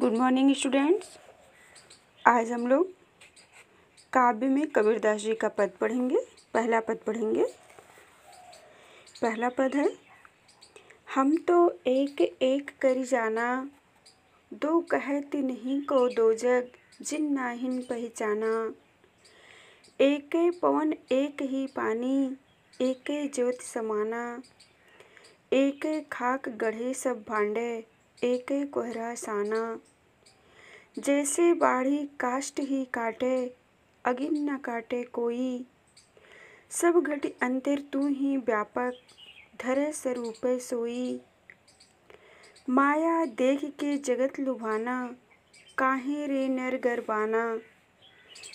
good morning students आज हम लोग काव्य में कबीरदास जी का पद पढ़ेंगे पहला पद पढ़ेंगे पहला पद है हम तो एक एक कर जाना दो कहती नहीं को दो जग जिन नाहिन पहचाना एक पवन एक ही पानी एक ज्योत समाना एक खाक गढ़े सब भांडे एक कोहरा साना जैसे बाढ़ी काष्ट ही काटे अगिन न काटे कोई सब घट अंतर तू ही व्यापक धरे स्वरूप सोई माया देख के जगत लुभाना काहे रे नर गरबाना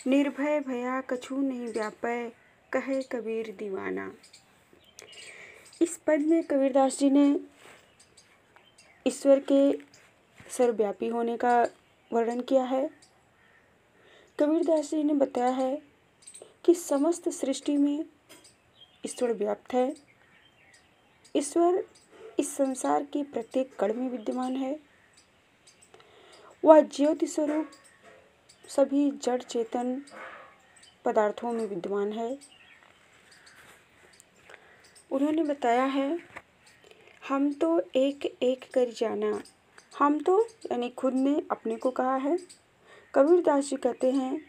निर्भय भया कछु नहीं व्यापय कहे कबीर दीवाना इस पद में कबीरदास जी ने ईश्वर के सर्वव्यापी होने का वर्णन किया है कबीरदास जी ने बताया है कि समस्त सृष्टि में ईश्वर व्याप्त है ईश्वर इस संसार के प्रत्येक कण में विद्यमान है वह ज्योति स्वरूप सभी जड़ चेतन पदार्थों में विद्यमान है उन्होंने बताया है हम तो एक एक कर जाना हम तो यानी खुद ने अपने को कहा है कबीरदास जी कहते हैं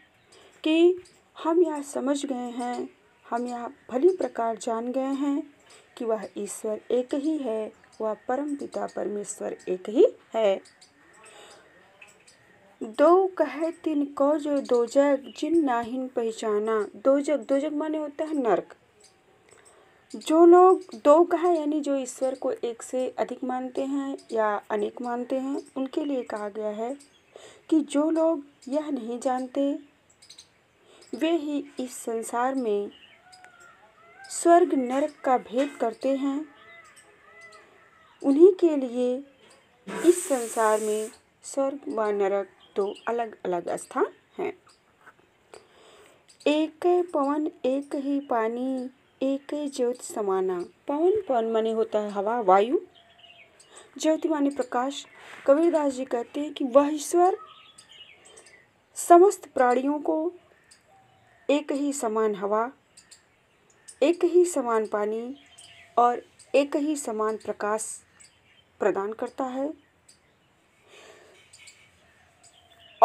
कि हम यह समझ गए हैं हम यह भली प्रकार जान गए हैं कि वह ईश्वर एक ही है वह परम पिता परमेश्वर एक ही है दो कहे तीन को जो दो जग जिन नाहिन पहचाना दो जग दो जग माने होता है नर्क जो लोग दो कहा यानी जो ईश्वर को एक से अधिक मानते हैं या अनेक मानते हैं उनके लिए कहा गया है कि जो लोग यह नहीं जानते वे ही इस संसार में स्वर्ग नरक का भेद करते हैं उन्हीं के लिए इस संसार में स्वर्ग व नरक दो अलग अलग स्थान हैं एक पवन एक ही पानी एक ज्योत समाना पवन पवन माने होता है हवा वायु ज्योति माने प्रकाश कबीरदास जी कहते हैं कि वह ईश्वर समस्त प्राणियों को एक ही समान हवा एक ही समान पानी और एक ही समान प्रकाश प्रदान करता है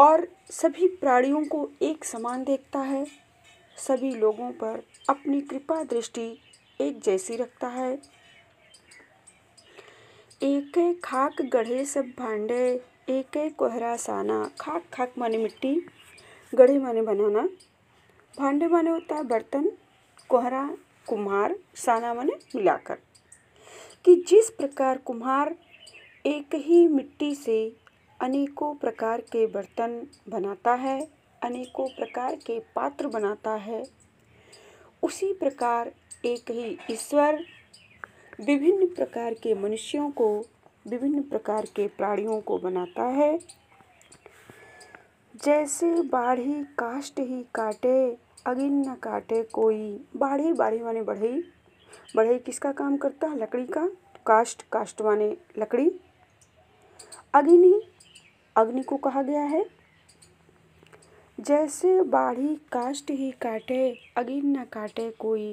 और सभी प्राणियों को एक समान देखता है सभी लोगों पर अपनी कृपा दृष्टि एक जैसी रखता है एक खाक गढ़े सब भांडे एक कोहरा साना खाक खाक माने मिट्टी गढ़े माने बनाना भांडे माने होता है बर्तन कोहरा कुम्हार साना माने मिलाकर कि जिस प्रकार कुम्हार एक ही मिट्टी से अनेकों प्रकार के बर्तन बनाता है अनेकों प्रकार के पात्र बनाता है उसी प्रकार एक ही ईश्वर विभिन्न प्रकार के मनुष्यों को विभिन्न प्रकार के प्राणियों को बनाता है जैसे बाढ़ी काष्ट ही काटे अगिन न काटे कोई बाढ़ी बाढ़ी माने बढ़ई बढ़ई किसका काम करता है लकड़ी का काष्ट काष्ट माने लकड़ी अग्नि अग्नि को कहा गया है जैसे बाढ़ी काष्ट ही काटे अगिन न काटे कोई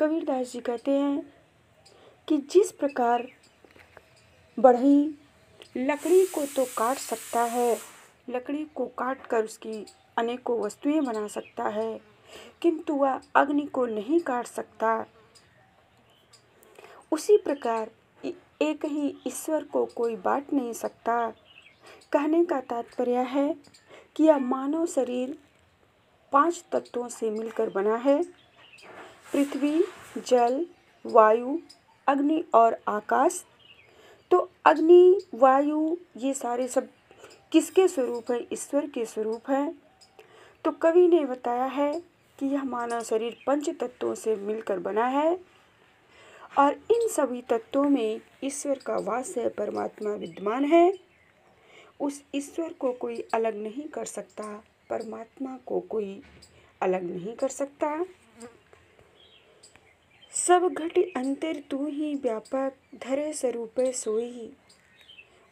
कबीरदास जी कहते हैं कि जिस प्रकार बढ़ई लकड़ी को तो काट सकता है लकड़ी को काट कर उसकी अनेकों वस्तुएं बना सकता है किंतु वह अग्नि को नहीं काट सकता उसी प्रकार एक ही ईश्वर को कोई बांट नहीं सकता कहने का तात्पर्य है कि यह मानव शरीर पांच तत्वों से मिलकर बना है पृथ्वी जल वायु अग्नि और आकाश तो अग्नि वायु ये सारे सब किसके स्वरूप हैं ईश्वर के स्वरूप हैं तो कवि ने बताया है कि यह मानव शरीर पंच तत्वों से मिलकर बना है और इन सभी तत्वों में ईश्वर का वास है परमात्मा विद्यमान है उस ईश्वर को कोई अलग नहीं कर सकता परमात्मा को कोई अलग नहीं कर सकता सब घट अंतर तू ही व्यापक धरे स्वरूपे सोई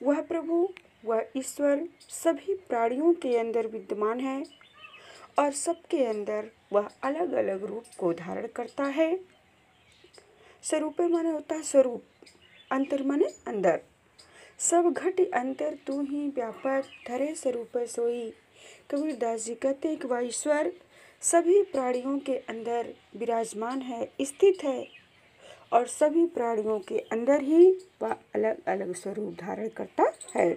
वह प्रभु वह ईश्वर सभी प्राणियों के अंदर विद्यमान है और सबके अंदर वह अलग अलग रूप को धारण करता है स्वरूप माने होता है स्वरूप अंतर माने अंदर सब घट अंतर तू ही व्यापार धरे स्वरूप सोई कबीरदास जी कहते हैं कि वह ईश्वर सभी प्राणियों के अंदर विराजमान है स्थित है और सभी प्राणियों के अंदर ही वह अलग अलग स्वरूप धारण करता है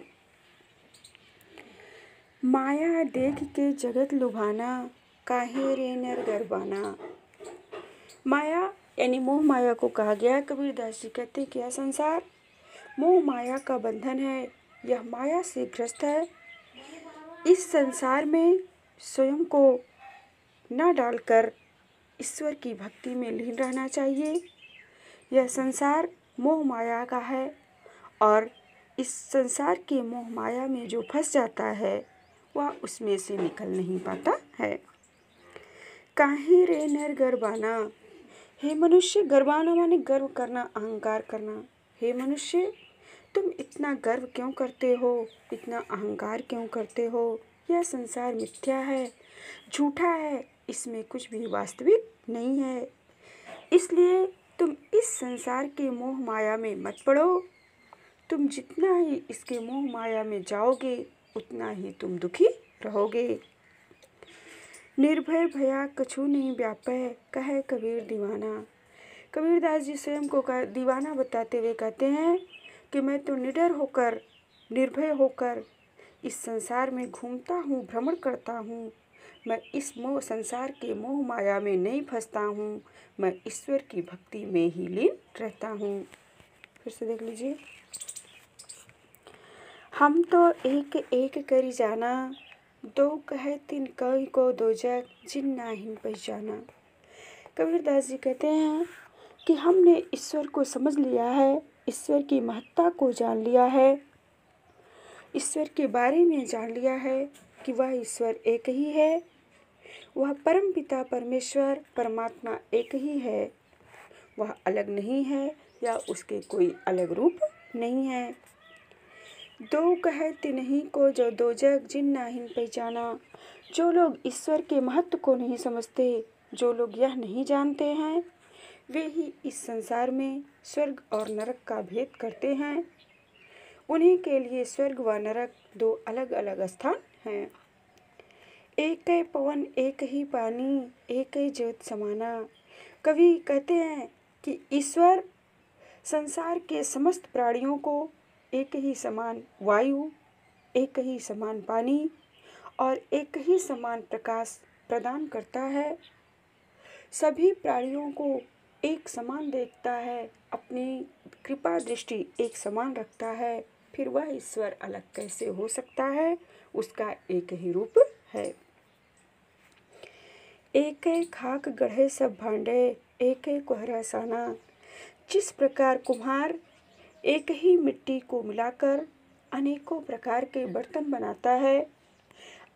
माया देख के जगत लुभाना काहे रे नर गरबाना माया यानी मोह माया को कहा गया कबीरदास जी कहते क्या संसार मोह माया का बंधन है यह माया से ग्रस्त है इस संसार में स्वयं को न डालकर ईश्वर की भक्ति में लीन रहना चाहिए यह संसार मोह माया का है और इस संसार के मोह माया में जो फंस जाता है वह उसमें से निकल नहीं पाता है काहे रे नर गर्वाना हे मनुष्य गर्वाना माने गर्व करना अहंकार करना हे मनुष्य तुम इतना गर्व क्यों करते हो इतना अहंकार क्यों करते हो यह संसार मिथ्या है झूठा है इसमें कुछ भी वास्तविक नहीं है इसलिए तुम इस संसार के मोह माया में मत पड़ो तुम जितना ही इसके मोह माया में जाओगे उतना ही तुम दुखी रहोगे निर्भय भया कछु नहीं व्यापय कहे कबीर दीवाना कबीरदास जी स्वयं को दीवाना बताते हुए कहते हैं कि मैं तो निडर होकर निर्भय होकर इस संसार में घूमता हूँ भ्रमण करता हूँ मैं इस मोह संसार के मोह माया में नहीं फंसता हूँ मैं ईश्वर की भक्ति में ही लीन रहता हूँ फिर से देख लीजिए हम तो एक एक करी जाना दो कहे तीन कई को दो जग जिन नाहिन पहचाना कबीरदास जी कहते हैं कि हमने ईश्वर को समझ लिया है ईश्वर की महत्ता को जान लिया है ईश्वर के बारे में जान लिया है कि वह ईश्वर एक ही है वह परम पिता परमेश्वर परमात्मा एक ही है वह अलग नहीं है या उसके कोई अलग रूप नहीं है दो तीन नहीं को जो दो जग जिन नाहिन पहचाना जो लोग ईश्वर के महत्व को नहीं समझते जो लोग यह नहीं जानते हैं वे ही इस संसार में स्वर्ग और नरक का भेद करते हैं उन्हीं के लिए स्वर्ग व नरक दो अलग अलग स्थान हैं एक है पवन एक ही पानी एक ही ज्योत समाना कवि कहते हैं कि ईश्वर संसार के समस्त प्राणियों को एक ही समान वायु एक ही समान पानी और एक ही समान प्रकाश प्रदान करता है सभी प्राणियों को एक समान देखता है अपनी कृपा दृष्टि एक समान रखता है फिर वह ईश्वर अलग कैसे हो सकता है उसका एक ही रूप है एक खाक गढ़े सब भांडे एक कोहरा साना जिस प्रकार कुम्हार एक ही मिट्टी को मिलाकर अनेकों प्रकार के बर्तन बनाता है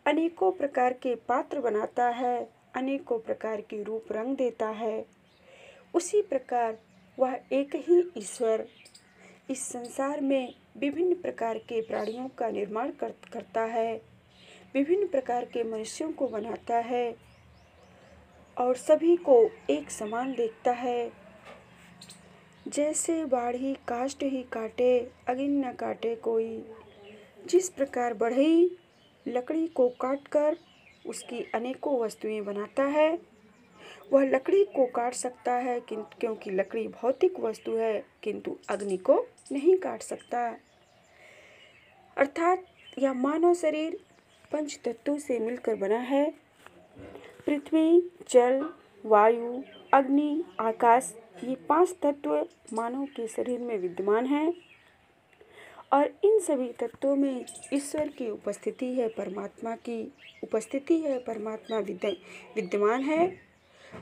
अनेकों प्रकार के पात्र बनाता है अनेकों प्रकार के रूप रंग देता है उसी प्रकार वह एक ही ईश्वर इस संसार में विभिन्न प्रकार के प्राणियों का निर्माण कर, करता है विभिन्न प्रकार के मनुष्यों को बनाता है और सभी को एक समान देखता है जैसे बाढ़ी काष्ट ही काटे अगिन न काटे कोई जिस प्रकार बढ़ई लकड़ी को काटकर उसकी अनेकों वस्तुएं बनाता है वह लकड़ी को काट सकता है क्योंकि लकड़ी भौतिक वस्तु है किंतु अग्नि को नहीं काट सकता अर्थात यह मानव शरीर पंच तत्वों से मिलकर बना है पृथ्वी जल वायु अग्नि आकाश ये पांच तत्व मानव के शरीर में विद्यमान हैं और इन सभी तत्वों में ईश्वर की उपस्थिति है परमात्मा की उपस्थिति है परमात्मा विद्यमान है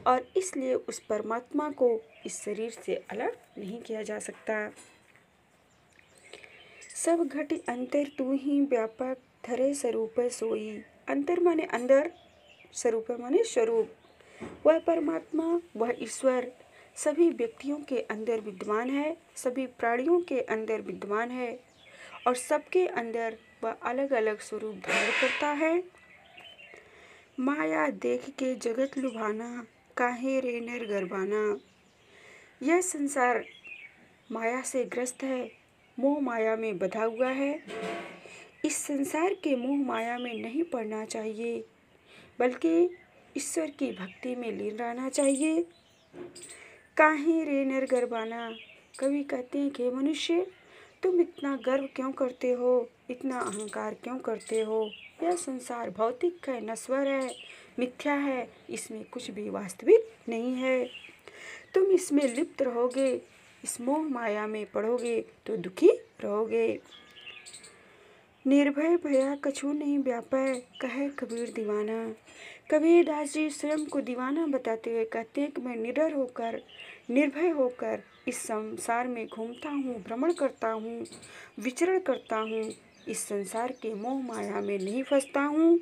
और इसलिए उस परमात्मा को इस शरीर से अलग नहीं किया जा सकता सब घट अंतर तू ही व्यापक धरे स्वरूप सोई अंतर माने अंदर स्वरूप माने स्वरूप वह परमात्मा वह ईश्वर सभी व्यक्तियों के अंदर विद्वान है सभी प्राणियों के अंदर विद्वान है और सबके अंदर वह अलग अलग स्वरूप धारण करता है माया देख के जगत लुभाना काहे रे गरबाना यह संसार माया से ग्रस्त है मोह माया में बधा हुआ है इस संसार के मोह माया में नहीं पड़ना चाहिए बल्कि ईश्वर की भक्ति में लीन रहना चाहिए काहे रे गरबाना कवि कहते हैं कि मनुष्य तुम इतना गर्व क्यों करते हो इतना अहंकार क्यों करते हो यह संसार भौतिक है नश्वर है मिथ्या है इसमें कुछ भी वास्तविक नहीं है तुम इसमें लिप्त रहोगे इस मोह माया में पढ़ोगे तो दुखी रहोगे निर्भय भया कछु नहीं व्यापय कहे कबीर दीवाना कबीर दास जी स्वयं को दीवाना बताते हुए कहते हैं कि मैं निडर होकर निर्भय होकर इस संसार में घूमता हूँ भ्रमण करता हूँ विचरण करता हूँ इस संसार के मोह माया में नहीं फंसता हूँ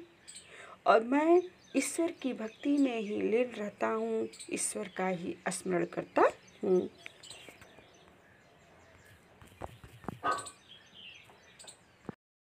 और मैं ईश्वर की भक्ति में ही लीन रहता हूँ ईश्वर का ही स्मरण करता हूँ